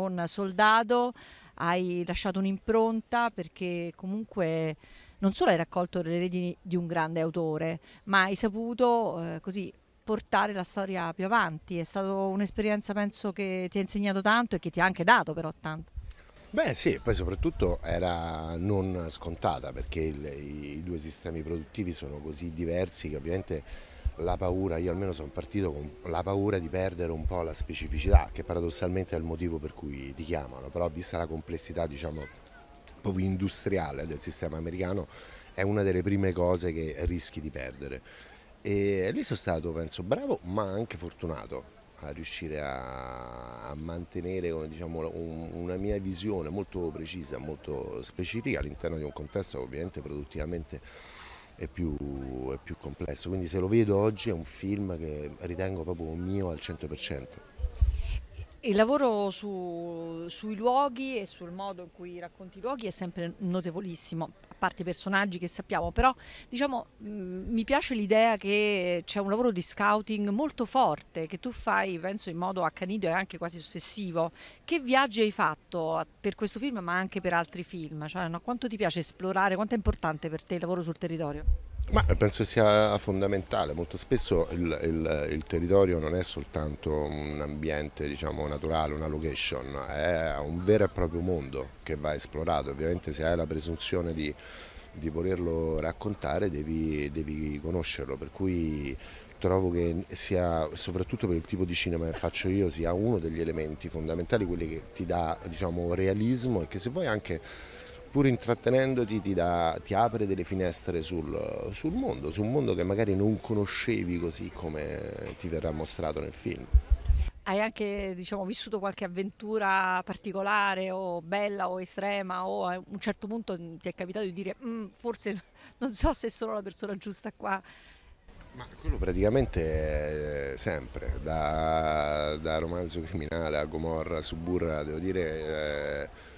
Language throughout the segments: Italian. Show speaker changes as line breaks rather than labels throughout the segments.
con Soldado hai lasciato un'impronta perché comunque non solo hai raccolto le redini di un grande autore, ma hai saputo eh, così portare la storia più avanti. È stata un'esperienza, penso, che ti ha insegnato tanto e che ti ha anche dato però tanto.
Beh sì, poi soprattutto era non scontata perché il, i due sistemi produttivi sono così diversi che ovviamente la paura, io almeno sono partito con la paura di perdere un po' la specificità, che paradossalmente è il motivo per cui ti chiamano, però vista la complessità diciamo proprio industriale del sistema americano è una delle prime cose che rischi di perdere. E lì sono stato, penso, bravo ma anche fortunato a riuscire a, a mantenere diciamo, un, una mia visione molto precisa, molto specifica all'interno di un contesto ovviamente produttivamente è più, è più complesso. Quindi se lo vedo oggi è un film che ritengo proprio mio al 100%.
Il lavoro su, sui luoghi e sul modo in cui racconti i luoghi è sempre notevolissimo parte i personaggi che sappiamo, però diciamo mm, mi piace l'idea che c'è un lavoro di scouting molto forte che tu fai, penso in modo accanito e anche quasi ossessivo. Che viaggi hai fatto per questo film ma anche per altri film? Cioè, no, quanto ti piace esplorare, quanto è importante per te il lavoro sul territorio?
Ma eh, penso sia fondamentale, molto spesso il, il, il, territorio non è soltanto un ambiente diciamo, naturale, una location, è un vero e proprio mondo che va esplorato, ovviamente se hai la presunzione di, di volerlo raccontare devi, devi conoscerlo, per cui trovo che sia, soprattutto per il tipo di cinema che faccio io, sia uno degli elementi fondamentali, quelli che ti dà diciamo, realismo e che se vuoi anche pur intrattenendoti ti, da, ti apre delle finestre sul, sul mondo, su un mondo che magari non conoscevi così
come ti verrà mostrato nel film. Hai anche diciamo, vissuto qualche avventura particolare o bella o estrema o a un certo punto ti è capitato di dire mm, forse non so se sono la persona giusta qua?
Ma quello praticamente è sempre, da, da romanzo criminale a Gomorra, Suburra, devo dire... Eh,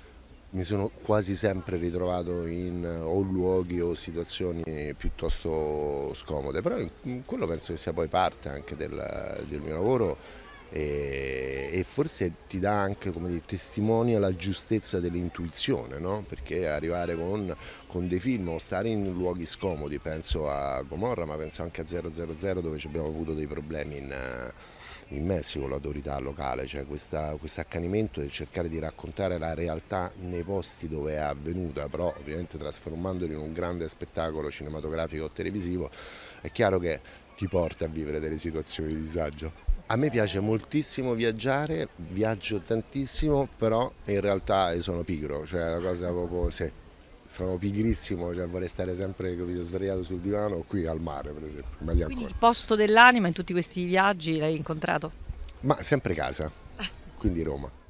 mi sono quasi sempre ritrovato in eh, o luoghi o situazioni piuttosto scomode, però quello penso che sia poi parte anche del, del mio lavoro e forse ti dà anche, come dire, testimonia la giustezza dell'intuizione, no? perché arrivare con, con, dei film o stare in luoghi scomodi, penso a Gomorra, ma penso anche a 000 dove abbiamo avuto dei problemi in eh, in Messico l'autorità locale, cioè questo accanimento e cercare di raccontare la realtà nei posti dove è avvenuta, però ovviamente trasformandolo in un grande spettacolo cinematografico o televisivo, è chiaro che ti porta a vivere delle situazioni di disagio. A me piace moltissimo viaggiare, viaggio tantissimo, però in realtà sono pigro, cioè la cosa proprio se sono pigrissimo, cioè vorrei stare sempre capito, sdraiato sul divano o qui al mare per esempio, Quindi ancora. il
posto dell'anima in tutti questi viaggi l'hai incontrato?
Ma sempre casa, ah. quindi Roma.